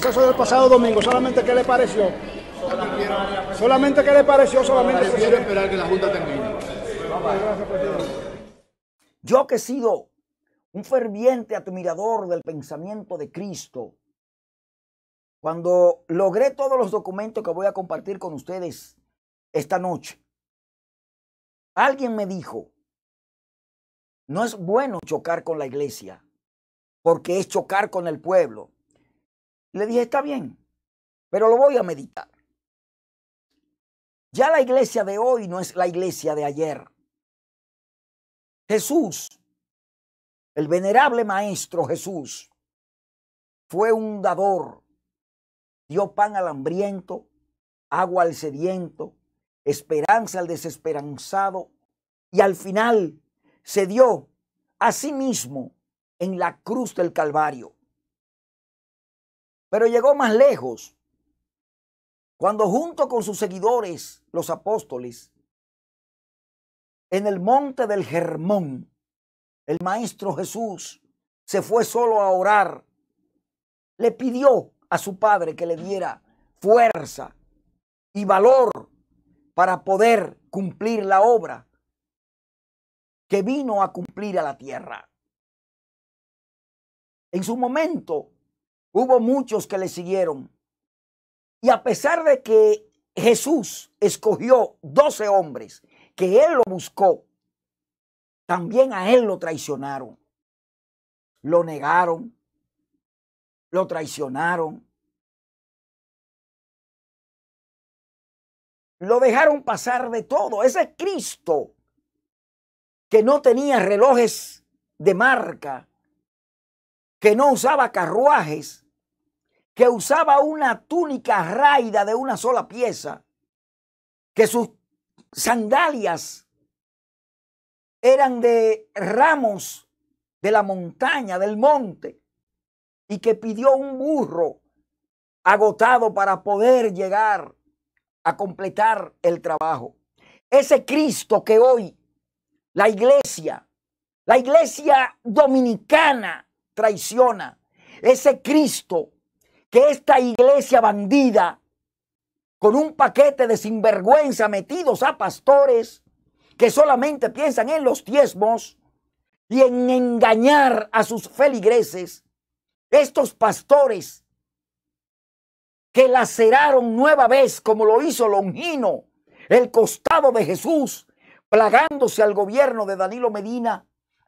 proceso del pasado domingo, solamente qué le pareció. Solamente qué le pareció, solamente esperar que la Junta termine. Yo que he sido un ferviente admirador del pensamiento de Cristo, cuando logré todos los documentos que voy a compartir con ustedes esta noche, alguien me dijo, no es bueno chocar con la iglesia, porque es chocar con el pueblo. Le dije, está bien, pero lo voy a meditar. Ya la iglesia de hoy no es la iglesia de ayer. Jesús, el venerable maestro Jesús, fue un dador, dio pan al hambriento, agua al sediento, esperanza al desesperanzado y al final se dio a sí mismo en la cruz del Calvario. Pero llegó más lejos cuando junto con sus seguidores, los apóstoles, en el monte del Germón, el Maestro Jesús se fue solo a orar. Le pidió a su Padre que le diera fuerza y valor para poder cumplir la obra que vino a cumplir a la tierra. En su momento, Hubo muchos que le siguieron. Y a pesar de que Jesús escogió doce hombres, que él lo buscó, también a él lo traicionaron. Lo negaron. Lo traicionaron. Lo dejaron pasar de todo. Ese Cristo que no tenía relojes de marca, que no usaba carruajes, que usaba una túnica raida de una sola pieza, que sus sandalias eran de ramos de la montaña, del monte, y que pidió un burro agotado para poder llegar a completar el trabajo. Ese Cristo que hoy la iglesia, la iglesia dominicana, traiciona, ese Cristo que esta iglesia bandida, con un paquete de sinvergüenza metidos a pastores que solamente piensan en los diezmos y en engañar a sus feligreses, estos pastores que laceraron nueva vez como lo hizo Longino, el costado de Jesús, plagándose al gobierno de Danilo Medina,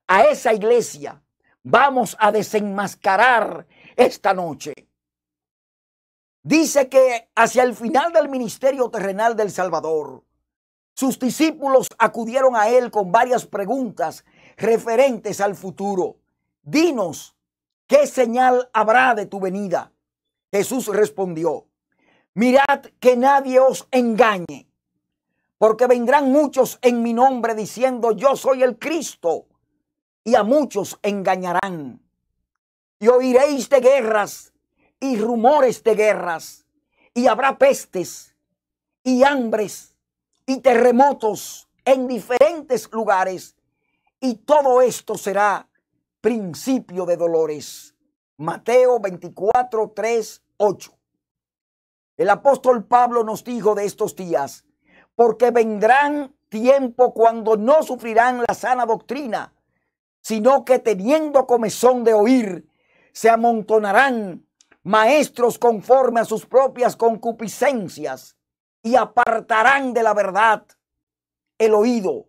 a esa iglesia vamos a desenmascarar esta noche. Dice que hacia el final del ministerio terrenal del Salvador, sus discípulos acudieron a él con varias preguntas referentes al futuro. Dinos, ¿qué señal habrá de tu venida? Jesús respondió, mirad que nadie os engañe, porque vendrán muchos en mi nombre diciendo, yo soy el Cristo y a muchos engañarán. Y oiréis de guerras y rumores de guerras, y habrá pestes y hambres y terremotos en diferentes lugares, y todo esto será principio de dolores. Mateo 24, 3, 8. El apóstol Pablo nos dijo de estos días, porque vendrán tiempo cuando no sufrirán la sana doctrina sino que teniendo comezón de oír, se amontonarán maestros conforme a sus propias concupiscencias y apartarán de la verdad el oído.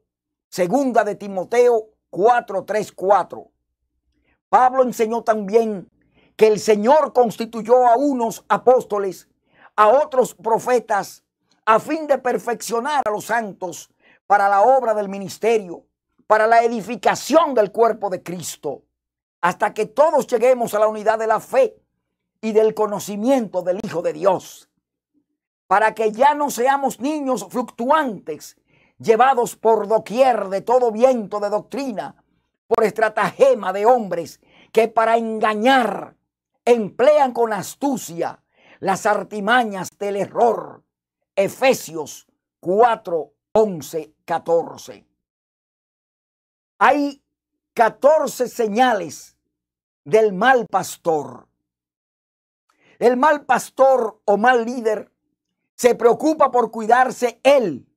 Segunda de Timoteo 43 Pablo enseñó también que el Señor constituyó a unos apóstoles, a otros profetas, a fin de perfeccionar a los santos para la obra del ministerio para la edificación del cuerpo de Cristo, hasta que todos lleguemos a la unidad de la fe y del conocimiento del Hijo de Dios, para que ya no seamos niños fluctuantes, llevados por doquier de todo viento de doctrina, por estratagema de hombres que para engañar emplean con astucia las artimañas del error. Efesios 4, 11, 14. Hay 14 señales del mal pastor. El mal pastor o mal líder se preocupa por cuidarse él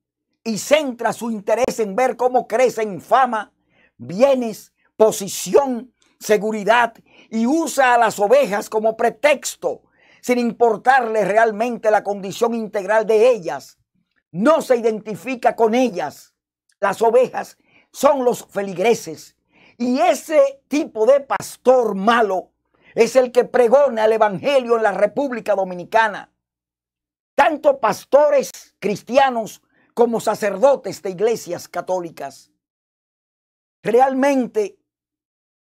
y centra su interés en ver cómo crece en fama, bienes, posición, seguridad y usa a las ovejas como pretexto, sin importarle realmente la condición integral de ellas. No se identifica con ellas. Las ovejas son los feligreses. Y ese tipo de pastor malo es el que pregona el Evangelio en la República Dominicana. Tanto pastores cristianos como sacerdotes de iglesias católicas. Realmente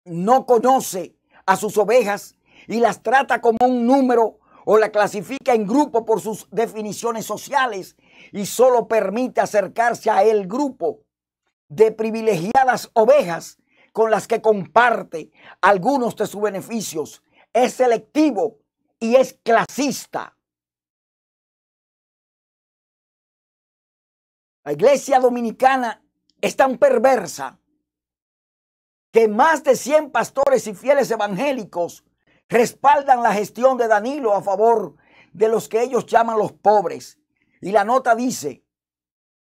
no conoce a sus ovejas y las trata como un número o la clasifica en grupo por sus definiciones sociales y solo permite acercarse a el grupo de privilegiadas ovejas con las que comparte algunos de sus beneficios. Es selectivo y es clasista. La iglesia dominicana es tan perversa que más de 100 pastores y fieles evangélicos respaldan la gestión de Danilo a favor de los que ellos llaman los pobres. Y la nota dice,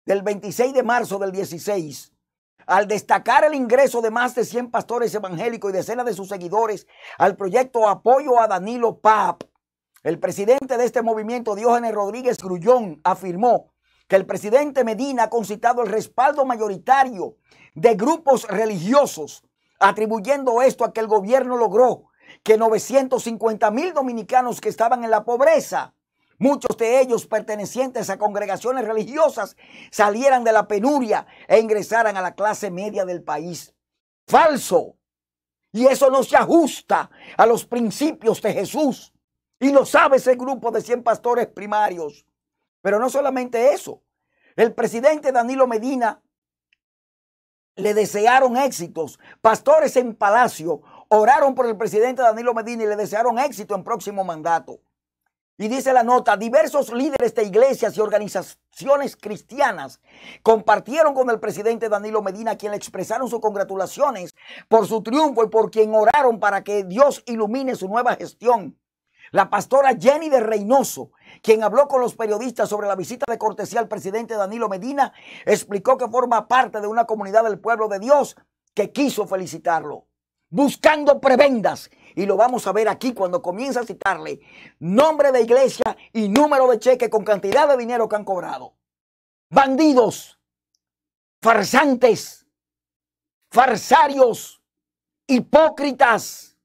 del 26 de marzo del 16, al destacar el ingreso de más de 100 pastores evangélicos y decenas de sus seguidores al proyecto Apoyo a Danilo Pap, el presidente de este movimiento, Diógenes Rodríguez Grullón, afirmó que el presidente Medina ha concitado el respaldo mayoritario de grupos religiosos, atribuyendo esto a que el gobierno logró que 950 mil dominicanos que estaban en la pobreza muchos de ellos pertenecientes a congregaciones religiosas, salieran de la penuria e ingresaran a la clase media del país. Falso. Y eso no se ajusta a los principios de Jesús. Y lo sabe ese grupo de 100 pastores primarios. Pero no solamente eso. El presidente Danilo Medina le desearon éxitos. Pastores en Palacio oraron por el presidente Danilo Medina y le desearon éxito en próximo mandato. Y dice la nota, diversos líderes de iglesias y organizaciones cristianas compartieron con el presidente Danilo Medina, quien le expresaron sus congratulaciones por su triunfo y por quien oraron para que Dios ilumine su nueva gestión. La pastora Jenny de Reynoso, quien habló con los periodistas sobre la visita de cortesía al presidente Danilo Medina, explicó que forma parte de una comunidad del pueblo de Dios que quiso felicitarlo, buscando prebendas y lo vamos a ver aquí cuando comienza a citarle nombre de iglesia y número de cheque con cantidad de dinero que han cobrado. Bandidos, farsantes, farsarios, hipócritas,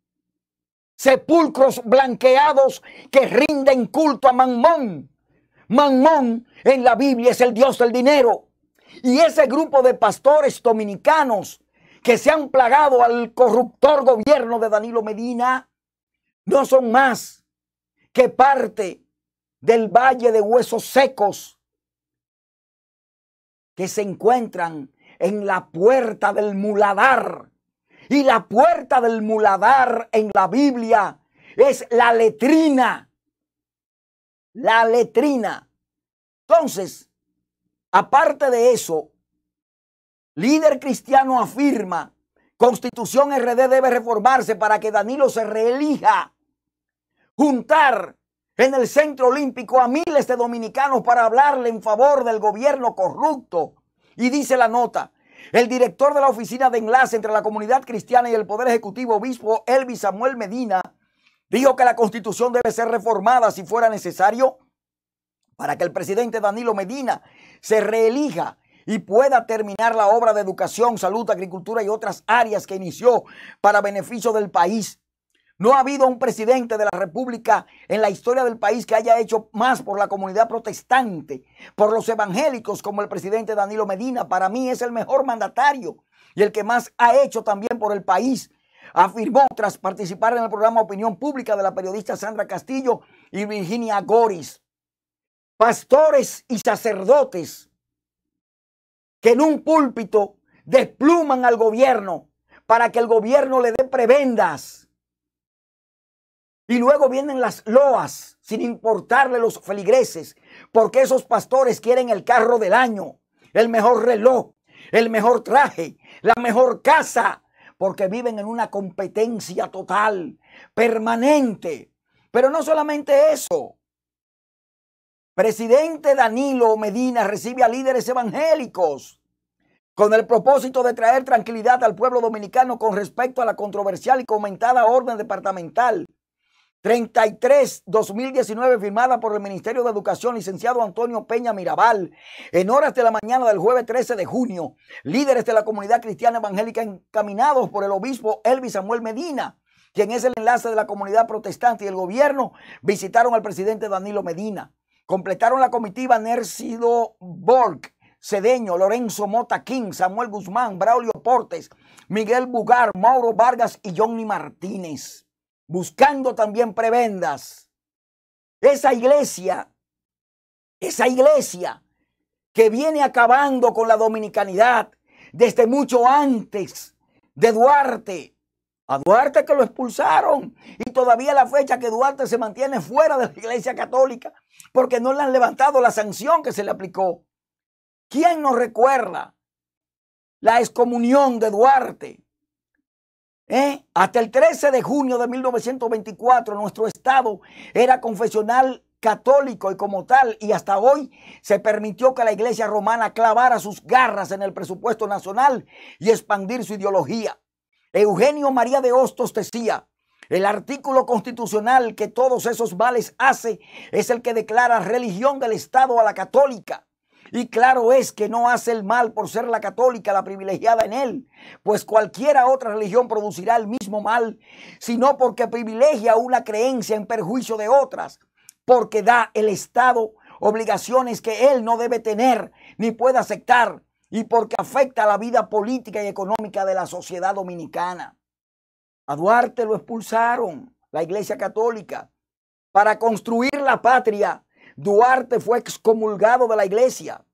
sepulcros blanqueados que rinden culto a Manmón. Manmón en la Biblia es el dios del dinero. Y ese grupo de pastores dominicanos que se han plagado al corruptor gobierno de Danilo Medina no son más que parte del valle de huesos secos que se encuentran en la puerta del muladar. Y la puerta del muladar en la Biblia es la letrina. La letrina. Entonces, aparte de eso, Líder cristiano afirma, Constitución RD debe reformarse para que Danilo se reelija. Juntar en el Centro Olímpico a miles de dominicanos para hablarle en favor del gobierno corrupto. Y dice la nota, el director de la oficina de enlace entre la comunidad cristiana y el Poder Ejecutivo, obispo Elvis Samuel Medina, dijo que la constitución debe ser reformada si fuera necesario para que el presidente Danilo Medina se reelija y pueda terminar la obra de educación, salud, agricultura y otras áreas que inició para beneficio del país. No ha habido un presidente de la República en la historia del país que haya hecho más por la comunidad protestante, por los evangélicos, como el presidente Danilo Medina. Para mí es el mejor mandatario y el que más ha hecho también por el país. Afirmó tras participar en el programa Opinión Pública de la periodista Sandra Castillo y Virginia Goris. Pastores y sacerdotes que en un púlpito despluman al gobierno para que el gobierno le dé prebendas. Y luego vienen las loas, sin importarle los feligreses, porque esos pastores quieren el carro del año, el mejor reloj, el mejor traje, la mejor casa, porque viven en una competencia total, permanente. Pero no solamente eso, presidente Danilo Medina recibe a líderes evangélicos con el propósito de traer tranquilidad al pueblo dominicano con respecto a la controversial y comentada orden departamental 33-2019 firmada por el Ministerio de Educación, licenciado Antonio Peña Mirabal, en horas de la mañana del jueves 13 de junio, líderes de la comunidad cristiana evangélica encaminados por el obispo Elvis Samuel Medina, quien es el enlace de la comunidad protestante y el gobierno, visitaron al presidente Danilo Medina. Completaron la comitiva Nercido Borg, Cedeño, Lorenzo Mota King, Samuel Guzmán, Braulio Portes, Miguel Bugar, Mauro Vargas y Johnny Martínez. Buscando también prebendas. Esa iglesia, esa iglesia que viene acabando con la dominicanidad desde mucho antes de Duarte, a Duarte que lo expulsaron. Y todavía la fecha que Duarte se mantiene fuera de la Iglesia Católica porque no le han levantado la sanción que se le aplicó. ¿Quién nos recuerda la excomunión de Duarte? ¿Eh? Hasta el 13 de junio de 1924 nuestro Estado era confesional católico y como tal, y hasta hoy se permitió que la Iglesia romana clavara sus garras en el presupuesto nacional y expandir su ideología. Eugenio María de Hostos decía, el artículo constitucional que todos esos males hace es el que declara religión del Estado a la católica. Y claro es que no hace el mal por ser la católica la privilegiada en él, pues cualquiera otra religión producirá el mismo mal, sino porque privilegia una creencia en perjuicio de otras, porque da el Estado obligaciones que él no debe tener ni puede aceptar, y porque afecta a la vida política y económica de la sociedad dominicana. A Duarte lo expulsaron, la Iglesia Católica. Para construir la patria, Duarte fue excomulgado de la Iglesia.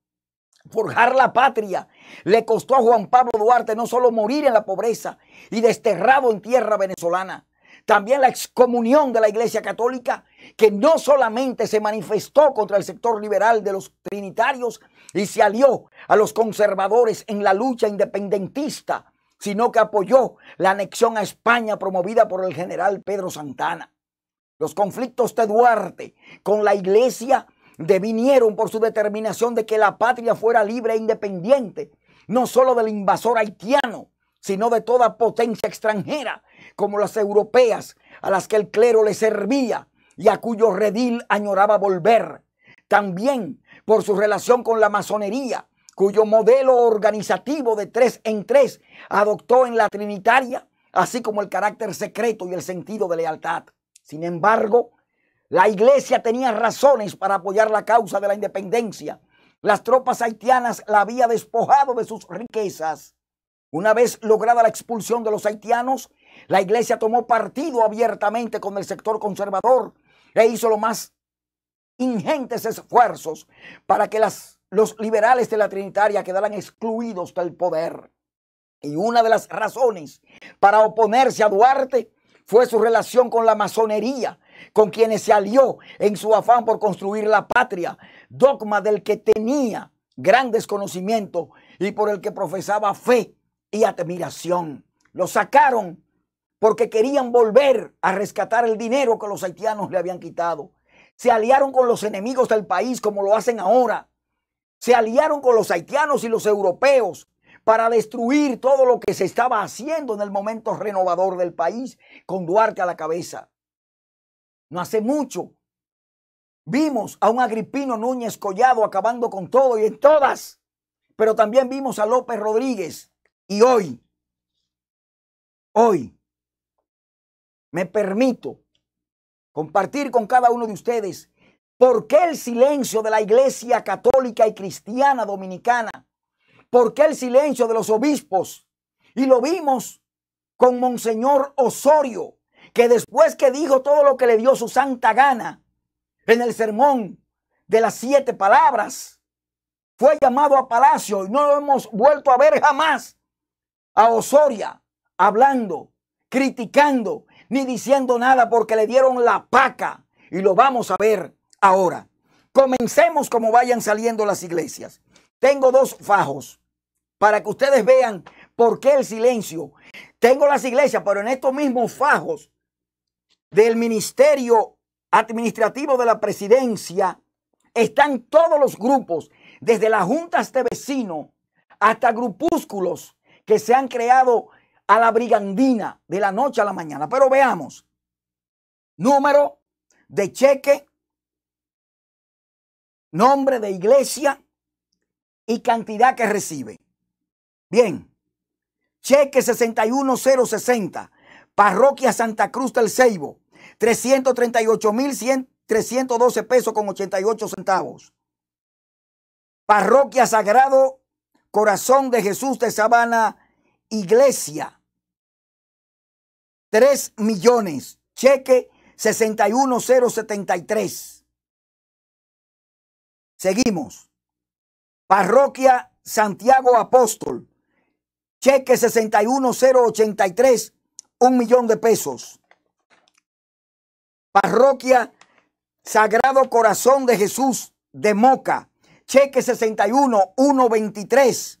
Forjar la patria le costó a Juan Pablo Duarte no solo morir en la pobreza y desterrado en tierra venezolana, también la excomunión de la Iglesia Católica, que no solamente se manifestó contra el sector liberal de los trinitarios y se alió a los conservadores en la lucha independentista, sino que apoyó la anexión a España promovida por el general Pedro Santana. Los conflictos de Duarte con la Iglesia devinieron por su determinación de que la patria fuera libre e independiente, no solo del invasor haitiano, sino de toda potencia extranjera como las europeas, a las que el clero le servía y a cuyo redil añoraba volver. También por su relación con la masonería, cuyo modelo organizativo de tres en tres adoptó en la Trinitaria, así como el carácter secreto y el sentido de lealtad. Sin embargo, la iglesia tenía razones para apoyar la causa de la independencia. Las tropas haitianas la había despojado de sus riquezas. Una vez lograda la expulsión de los haitianos, la iglesia tomó partido abiertamente con el sector conservador e hizo los más ingentes esfuerzos para que las, los liberales de la Trinitaria quedaran excluidos del poder. Y una de las razones para oponerse a Duarte fue su relación con la masonería, con quienes se alió en su afán por construir la patria, dogma del que tenía gran desconocimiento y por el que profesaba fe y admiración. Lo sacaron porque querían volver a rescatar el dinero que los haitianos le habían quitado. Se aliaron con los enemigos del país como lo hacen ahora. Se aliaron con los haitianos y los europeos para destruir todo lo que se estaba haciendo en el momento renovador del país con Duarte a la cabeza. No hace mucho vimos a un Agripino Núñez Collado acabando con todo y en todas, pero también vimos a López Rodríguez y hoy, hoy me permito compartir con cada uno de ustedes por qué el silencio de la Iglesia Católica y Cristiana Dominicana, por qué el silencio de los obispos. Y lo vimos con Monseñor Osorio, que después que dijo todo lo que le dio su santa gana en el sermón de las siete palabras, fue llamado a Palacio y no lo hemos vuelto a ver jamás a Osoria hablando, criticando ni diciendo nada porque le dieron la paca. Y lo vamos a ver ahora. Comencemos como vayan saliendo las iglesias. Tengo dos fajos para que ustedes vean por qué el silencio. Tengo las iglesias, pero en estos mismos fajos del Ministerio Administrativo de la Presidencia están todos los grupos, desde las juntas de vecino hasta grupúsculos que se han creado a la brigandina de la noche a la mañana. Pero veamos. Número de cheque, nombre de iglesia y cantidad que recibe. Bien. Cheque 61060, Parroquia Santa Cruz del Ceibo, 338.312 pesos con 88 centavos. Parroquia Sagrado Corazón de Jesús de Sabana iglesia. 3 millones. Cheque 61073. Seguimos. Parroquia Santiago Apóstol. Cheque 61083. Un millón de pesos. Parroquia Sagrado Corazón de Jesús de Moca. Cheque 61123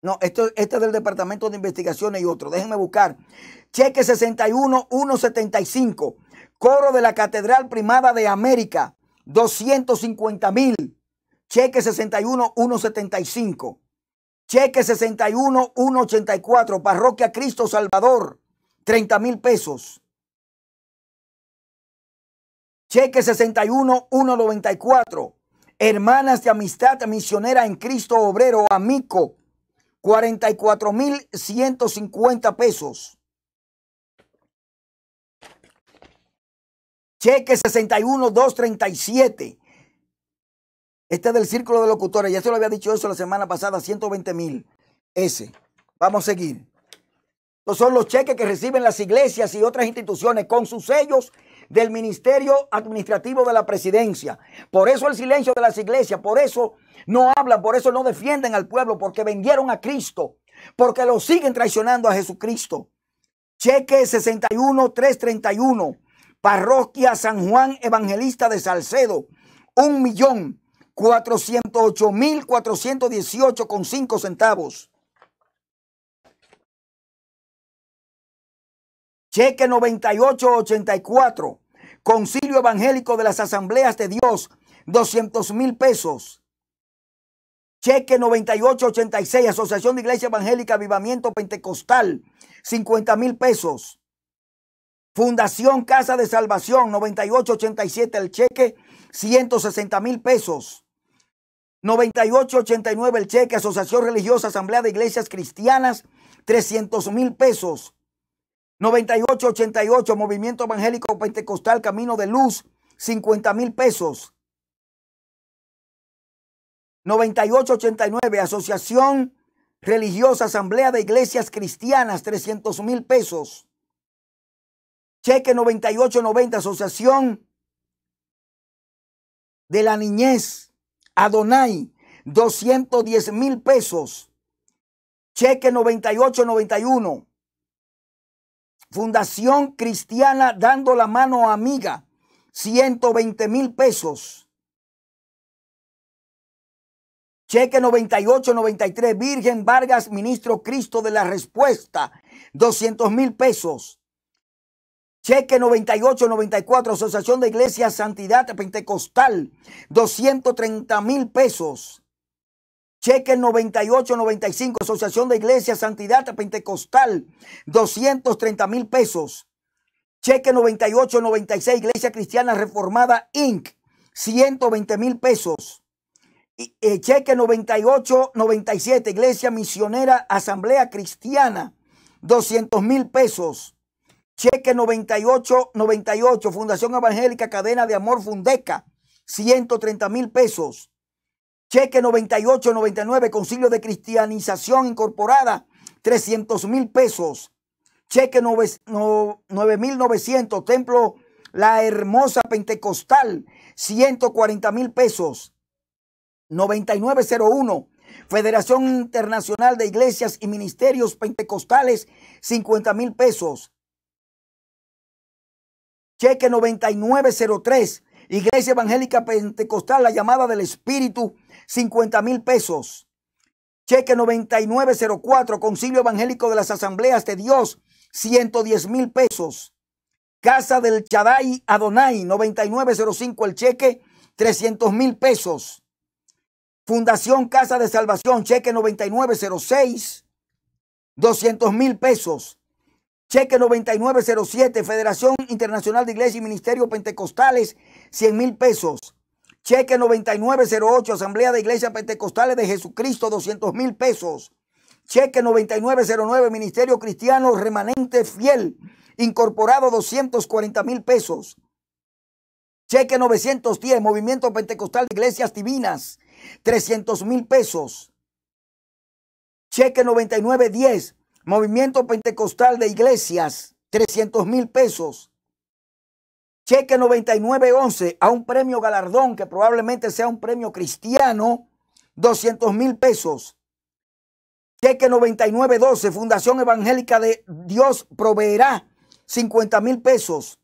No, este es del Departamento de Investigaciones y otro. Déjenme buscar. Cheque 61-175. Coro de la Catedral Primada de América. 250 mil. Cheque 61-175. Cheque 61-184. Parroquia Cristo Salvador. 30 mil pesos. Cheque 61-194. Hermanas de Amistad Misionera en Cristo Obrero, Amico mil 44.150 pesos. Cheque 61.237. Este es del círculo de locutores. Ya se lo había dicho eso la semana pasada, 120 mil. Ese. Vamos a seguir. Estos son los cheques que reciben las iglesias y otras instituciones con sus sellos del Ministerio Administrativo de la Presidencia. Por eso el silencio de las iglesias, por eso no hablan, por eso no defienden al pueblo, porque vendieron a Cristo, porque lo siguen traicionando a Jesucristo. Cheque 61331, Parroquia San Juan Evangelista de Salcedo, un millón cuatrocientos mil con cinco centavos. Cheque 9884. Concilio Evangélico de las Asambleas de Dios. 200 mil pesos. Cheque 9886. Asociación de Iglesia Evangélica Avivamiento Pentecostal. 50 mil pesos. Fundación Casa de Salvación 9887. El cheque 160 mil pesos. 9889 el cheque, Asociación Religiosa, Asamblea de Iglesias Cristianas, 300 mil pesos. 9888, Movimiento Evangélico Pentecostal, Camino de Luz, 50 mil pesos. 9889, Asociación Religiosa Asamblea de Iglesias Cristianas, 300 mil pesos. Cheque 9890, Asociación de la Niñez, Adonai, 210 mil pesos. Cheque 9891. Fundación Cristiana dando la mano amiga, 120 mil pesos. Cheque 9893, Virgen Vargas, ministro Cristo de la Respuesta, 200 mil pesos. Cheque 9894, Asociación de Iglesias Santidad Pentecostal, 230 mil pesos. Cheque 9895, Asociación de Iglesias Santidad Pentecostal, 230 mil pesos. Cheque 9896, Iglesia Cristiana Reformada Inc., 120 mil pesos. Eh, cheque 9897, Iglesia Misionera Asamblea Cristiana, 200 mil pesos. Cheque 9898, Fundación Evangélica Cadena de Amor Fundeca, 130 mil pesos cheque 9899, concilio de cristianización incorporada, 300 mil pesos, cheque 9.900, templo La Hermosa Pentecostal, 140 mil pesos, 9901. Federación Internacional de Iglesias y Ministerios Pentecostales, 50 mil pesos. Cheque 9903, Iglesia Evangélica Pentecostal, la llamada del Espíritu, 50 mil pesos. Cheque 9904, Concilio Evangélico de las Asambleas de Dios, 110 mil pesos. Casa del chadai Adonai, 9905, el cheque, 300 mil pesos. Fundación Casa de Salvación, cheque 9906, 200 mil pesos. Cheque 9907, Federación Internacional de iglesia y Ministerios Pentecostales, 100 mil pesos. Cheque 9908, Asamblea de Iglesias Pentecostales de Jesucristo, 200 mil pesos. Cheque 9909, Ministerio Cristiano Remanente Fiel, incorporado 240 mil pesos. Cheque 910, Movimiento Pentecostal de Iglesias Divinas, 300 mil pesos. Cheque 9910, Movimiento Pentecostal de Iglesias, 300 mil pesos cheque 9911 a un premio galardón que probablemente sea un premio cristiano, 200 mil pesos. Cheque 9912, Fundación Evangélica de Dios proveerá 50 mil pesos.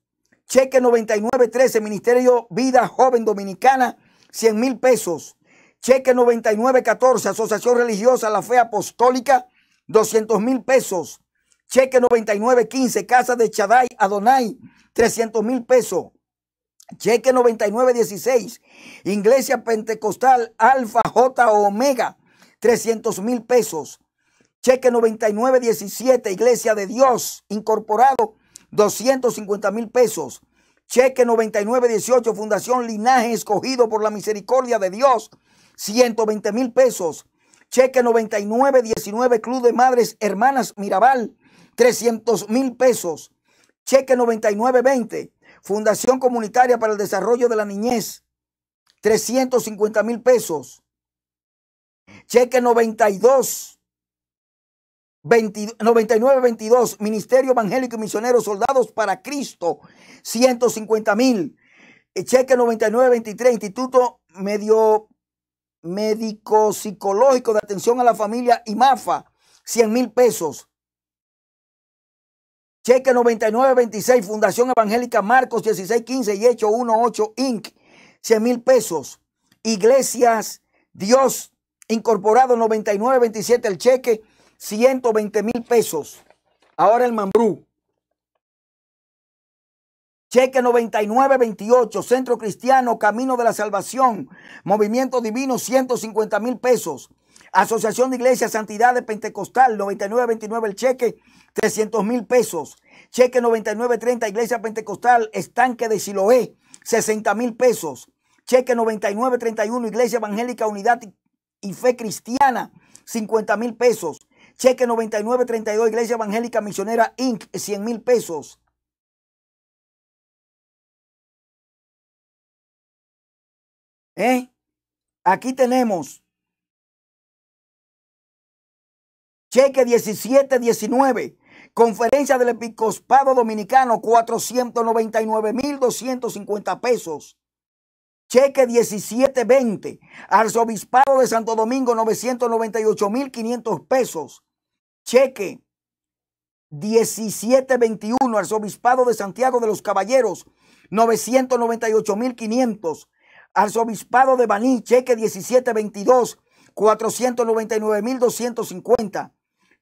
Cheque 9913, Ministerio Vida Joven Dominicana, 100 mil pesos. Cheque 9914, Asociación Religiosa La Fe Apostólica, 200 mil pesos. Cheque 9915, Casa de Chaday Adonai, 300 mil pesos. Cheque 9916. Iglesia Pentecostal Alfa J Omega. 300 mil pesos. Cheque 9917. Iglesia de Dios Incorporado. 250 mil pesos. Cheque 9918. Fundación Linaje Escogido por la Misericordia de Dios. 120 mil pesos. Cheque 9919. Club de Madres Hermanas Mirabal. 300 mil pesos Cheque 9920, Fundación Comunitaria para el Desarrollo de la Niñez, 350 mil pesos. Cheque 92. 9922, Ministerio Evangélico y Misioneros Soldados para Cristo, 150 mil. Eh, cheque 9923, Instituto Medio Médico Psicológico de Atención a la Familia, IMAFA, 100 mil pesos. Cheque 9926, Fundación Evangélica Marcos 1615 y Hecho 18 Inc. 100 mil pesos. Iglesias Dios Incorporado 9927, el cheque 120 mil pesos. Ahora el Mambrú. Cheque 9928, Centro Cristiano, Camino de la Salvación, Movimiento Divino, 150 mil pesos. Asociación de Iglesias Santidad de Pentecostal, 99.29 el cheque, 300 mil pesos. Cheque 99.30 Iglesia Pentecostal, estanque de Siloé, 60 mil pesos. Cheque 99.31 Iglesia Evangélica Unidad y Fe Cristiana, 50 mil pesos. Cheque 9932 Iglesia Evangélica Misionera Inc., 100 mil pesos. ¿Eh? Aquí tenemos Cheque 1719. Conferencia del Episcopado Dominicano, 499.250 pesos. Cheque 1720. Arzobispado de Santo Domingo, 998.500 pesos. Cheque 17-21, Arzobispado de Santiago de los Caballeros, 998.500. Arzobispado de Baní, cheque 1722, 499.250.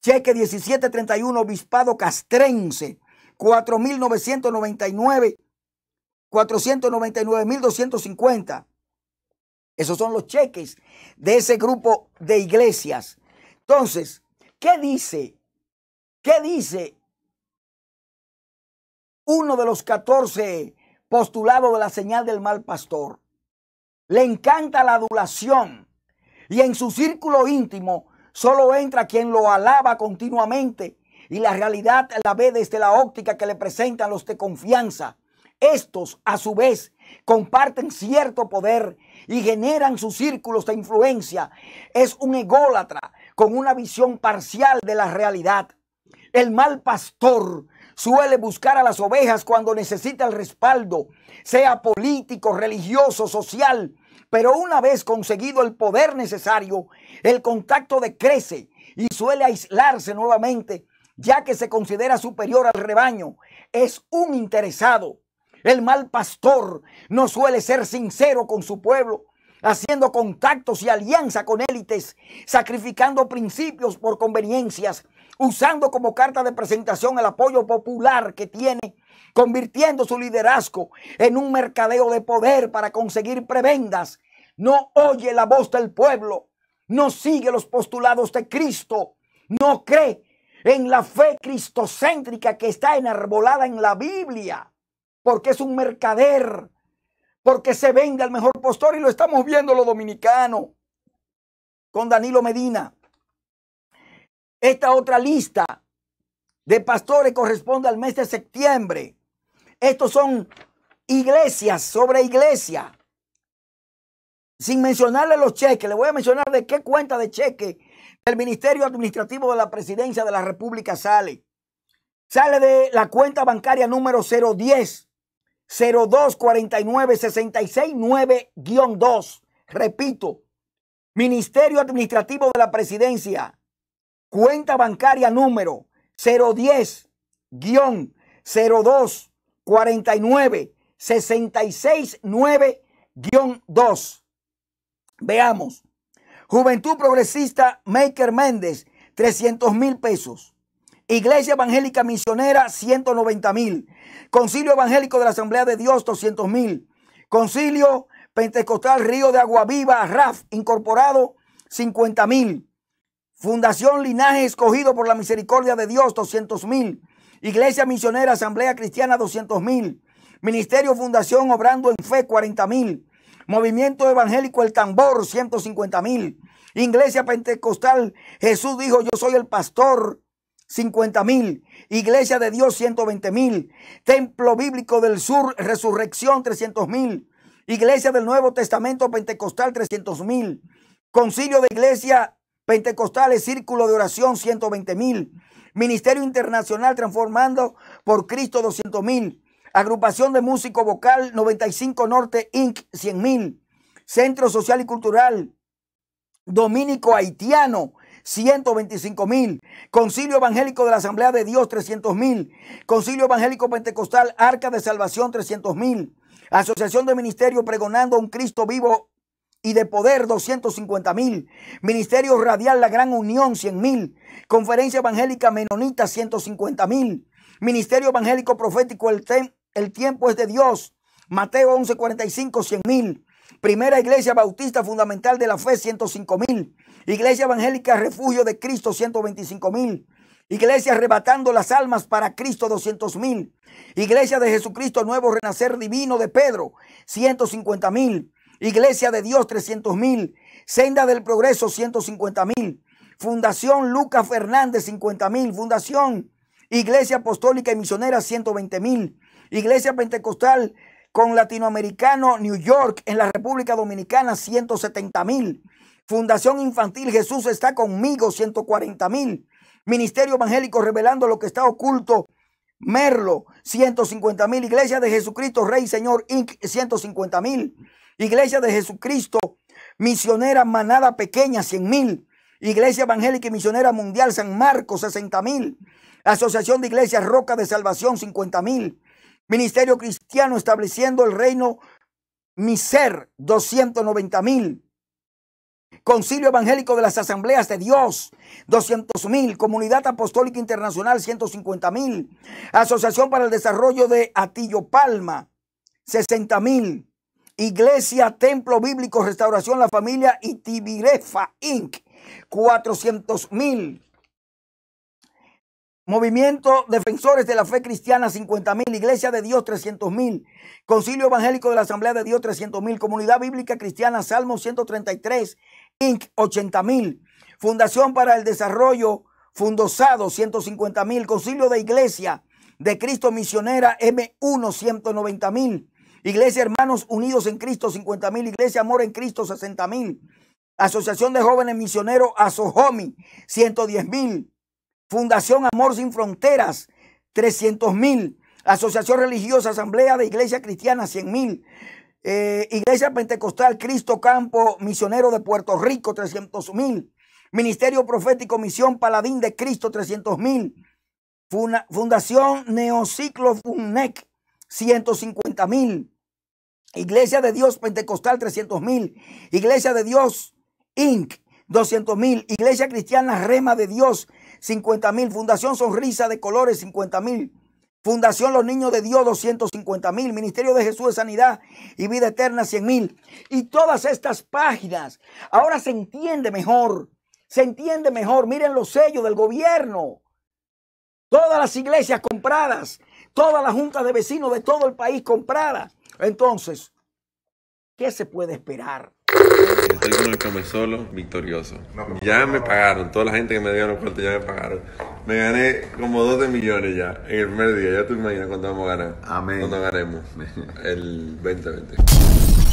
cheque 1731, Obispado Castrense, 4.999, 499.250. Esos son los cheques de ese grupo de iglesias. Entonces, ¿qué dice? ¿Qué dice uno de los 14 postulados de la señal del mal pastor? Le encanta la adulación y en su círculo íntimo Solo entra quien lo alaba continuamente y la realidad la ve desde la óptica que le presentan los de confianza. Estos, a su vez, comparten cierto poder y generan sus círculos de influencia. Es un ególatra con una visión parcial de la realidad. El mal pastor suele buscar a las ovejas cuando necesita el respaldo, sea político, religioso, social, pero una vez conseguido el poder necesario, el contacto decrece y suele aislarse nuevamente, ya que se considera superior al rebaño. Es un interesado. El mal pastor no suele ser sincero con su pueblo, haciendo contactos y alianza con élites, sacrificando principios por conveniencias, usando como carta de presentación el apoyo popular que tiene convirtiendo su liderazgo en un mercadeo de poder para conseguir prebendas. No oye la voz del pueblo, no sigue los postulados de Cristo, no cree en la fe cristocéntrica que está enarbolada en la Biblia, porque es un mercader, porque se vende al mejor postor y lo estamos viendo los dominicano con Danilo Medina. Esta otra lista de pastores corresponde al mes de septiembre. Estos son iglesias sobre iglesia. Sin mencionarle los cheques, le voy a mencionar de qué cuenta de cheque el Ministerio Administrativo de la Presidencia de la República sale. Sale de la cuenta bancaria número 010 0249 669 2 Repito, Ministerio Administrativo de la Presidencia, cuenta bancaria número 010 02 49 669 2. Veamos. Juventud Progresista Maker Méndez, 300 mil pesos. Iglesia Evangélica Misionera, 190 mil. Concilio Evangélico de la Asamblea de Dios, 200 mil. Concilio Pentecostal Río de Agua Viva, RAF, incorporado, 50 mil. Fundación Linaje Escogido por la Misericordia de Dios, 200 mil. Iglesia Misionera Asamblea Cristiana, 200 mil. Ministerio Fundación Obrando en Fe, 40 mil. Movimiento Evangélico El Tambor, 150 mil. Iglesia Pentecostal, Jesús dijo, yo soy el pastor, 50 mil. Iglesia de Dios, 120 mil. Templo Bíblico del Sur, Resurrección, 300 mil. Iglesia del Nuevo Testamento Pentecostal, 300 mil. Concilio de Iglesia Pentecostales, Círculo de Oración, 120 mil. Ministerio Internacional Transformando por Cristo, 200 mil. Agrupación de Músico Vocal 95 Norte Inc. 100 mil. Centro Social y Cultural Dominico Haitiano 125 mil. Concilio Evangélico de la Asamblea de Dios 300 mil. Concilio Evangélico Pentecostal Arca de Salvación 300 mil. Asociación de Ministerio Pregonando un Cristo Vivo y de poder 250 mil, Ministerio Radial La Gran Unión 100 mil, Conferencia Evangélica Menonita 150 mil, Ministerio Evangélico Profético el, el, Tiempo es de Dios, Mateo 11 45 100 mil, Primera Iglesia Bautista Fundamental de la Fe 105 mil, Iglesia Evangélica Refugio de Cristo 125 mil, Iglesia arrebatando las almas para Cristo 200 mil. Iglesia de Jesucristo Nuevo Renacer Divino de Pedro 150 mil. Iglesia de Dios 300 mil, Senda del Progreso 150 mil, Fundación Lucas Fernández 50 mil, Fundación Iglesia Apostólica y Misionera 120 mil, Iglesia Pentecostal con Latinoamericano New York en la República Dominicana 170 mil, Fundación Infantil Jesús está conmigo 140 mil, Ministerio Evangélico revelando lo que está oculto Merlo, 150 mil. Iglesia de Jesucristo, Rey Señor, Inc., 150 mil. Iglesia de Jesucristo, misionera manada pequeña, 100 mil. Iglesia Evangélica y Misionera Mundial San Marcos, 60 mil. Asociación de Iglesias Roca de Salvación, 50 mil. Ministerio Cristiano estableciendo el reino Miser, 290 mil. Concilio Evangélico de las Asambleas de Dios, 200 mil. Comunidad Apostólica Internacional, 150 mil. Asociación para el Desarrollo de Atillo Palma, 60 mil. Iglesia, Templo Bíblico, Restauración, la familia y Tibirefa Inc. 400 mil. Movimiento Defensores de la Fe Cristiana, 50 mil. Iglesia de Dios, 300 mil. Concilio Evangélico de la Asamblea de Dios, 300 mil. Comunidad Bíblica Cristiana, Salmo 133, Inc., 80 mil. Fundación para el Desarrollo, Fundosado, 150 mil. Concilio de Iglesia de Cristo Misionera, M1, 190 mil. Iglesia Hermanos Unidos en Cristo, 50 mil. Iglesia Amor en Cristo, 60 mil. Asociación de Jóvenes Misioneros Asojomi, 110 mil. Fundación Amor Sin Fronteras, 300 mil. Asociación Religiosa Asamblea de Iglesia Cristiana, 100 mil. Eh, Iglesia Pentecostal Cristo Campo Misionero de Puerto Rico, 300 mil. Ministerio Profético Misión Paladín de Cristo, 300 mil. Fundación Neociclo FUNEC, 150 mil. Iglesia de Dios Pentecostal 300 mil. Iglesia de Dios Inc. 200 mil. Iglesia Cristiana Rema de Dios 50 mil. Fundación Sonrisa de Colores 50 mil. Fundación Los Niños de Dios 250 mil. Ministerio de Jesús de Sanidad y Vida Eterna 100 mil. Y todas estas páginas ahora se entiende mejor. Se entiende mejor. Miren los sellos del gobierno. Todas las iglesias compradas Todas las juntas de vecinos de todo el país compradas. Entonces, ¿qué se puede esperar? Estoy con el solo victorioso. Ya me pagaron, toda la gente que me dio los cuartos ya me pagaron. Me gané como 12 millones ya en el primer día. Ya tú imaginas cuánto vamos a ganar. Amén. Cuando ganemos el 2020.